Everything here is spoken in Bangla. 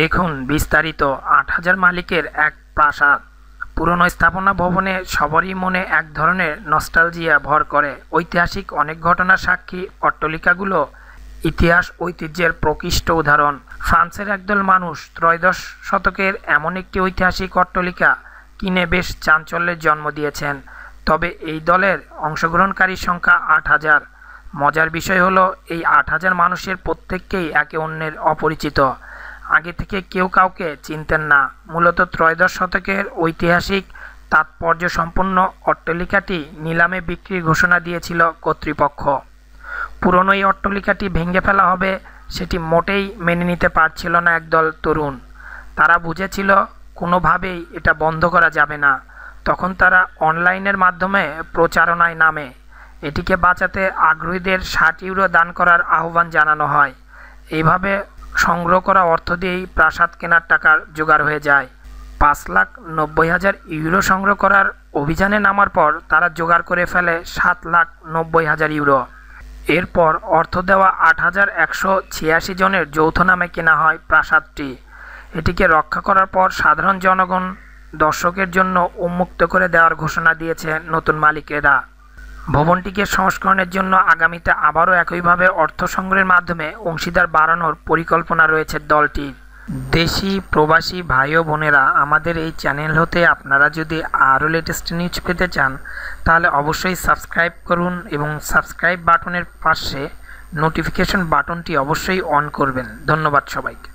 দেখুন বিস্তারিত আট হাজার মালিকের এক প্রাসাদ পুরনো স্থাপনা ভবনে সবারই মনে এক ধরনের নস্টালজিয়া ভর করে ঐতিহাসিক অনেক ঘটনা সাক্ষী অট্টলিকাগুলো ইতিহাস ঐতিহ্যের প্রকৃষ্ট উদাহরণ ফ্রান্সের একদল মানুষ ত্রয়োদশ শতকের এমন একটি ঐতিহাসিক অট্টলিকা কিনে বেশ চাঞ্চল্যের জন্ম দিয়েছেন তবে এই দলের অংশগ্রহণকারীর সংখ্যা আট হাজার মজার বিষয় হলো এই আট হাজার মানুষের প্রত্যেককেই একে অন্যের অপরিচিত আগে থেকে কেউ কাউকে চিনতেন না মূলত ত্রয়োদশ শতকের ঐতিহাসিক তাৎপর্য সম্পন্ন অট্টালিকাটি নিলামে বিক্রির ঘোষণা দিয়েছিল কর্তৃপক্ষ পুরনো এই অট্টালিকাটি ভেঙে ফেলা হবে সেটি মোটেই মেনে নিতে পারছিল না একদল তরুণ তারা বুঝেছিল কোনোভাবেই এটা বন্ধ করা যাবে না তখন তারা অনলাইনের মাধ্যমে প্রচারণায় নামে এটিকে বাঁচাতে আগ্রহীদের ষাট ইউরো দান করার আহ্বান জানানো হয় এইভাবে সংগ্রহ করা অর্থ দিয়েই প্রাসাদ কেনার টাকার জোগাড় হয়ে যায় পাঁচ লাখ নব্বই হাজার ইউরো সংগ্রহ করার অভিযানে নামার পর তারা জোগাড় করে ফেলে সাত লাখ নব্বই হাজার ইউরো এরপর অর্থ দেওয়া আট হাজার একশো ছিয়াশি জনের যৌথ নামে কেনা হয় প্রাসাদটি এটিকে রক্ষা করার পর সাধারণ জনগণ দর্শকের জন্য উন্মুক্ত করে দেওয়ার ঘোষণা দিয়েছে নতুন মালিকেরা ভবনটিকে সংস্করণের জন্য আগামীতে আবারও একইভাবে অর্থ সংগ্রহের মাধ্যমে অংশীদার বাড়ানোর পরিকল্পনা রয়েছে দলটির দেশি প্রবাসী ভাই ও বোনেরা আমাদের এই চ্যানেল হতে আপনারা যদি আরও লেটেস্ট নিউজ পেতে চান তাহলে অবশ্যই সাবস্ক্রাইব করুন এবং সাবস্ক্রাইব বাটনের পাশে নোটিফিকেশন বাটনটি অবশ্যই অন করবেন ধন্যবাদ সবাইকে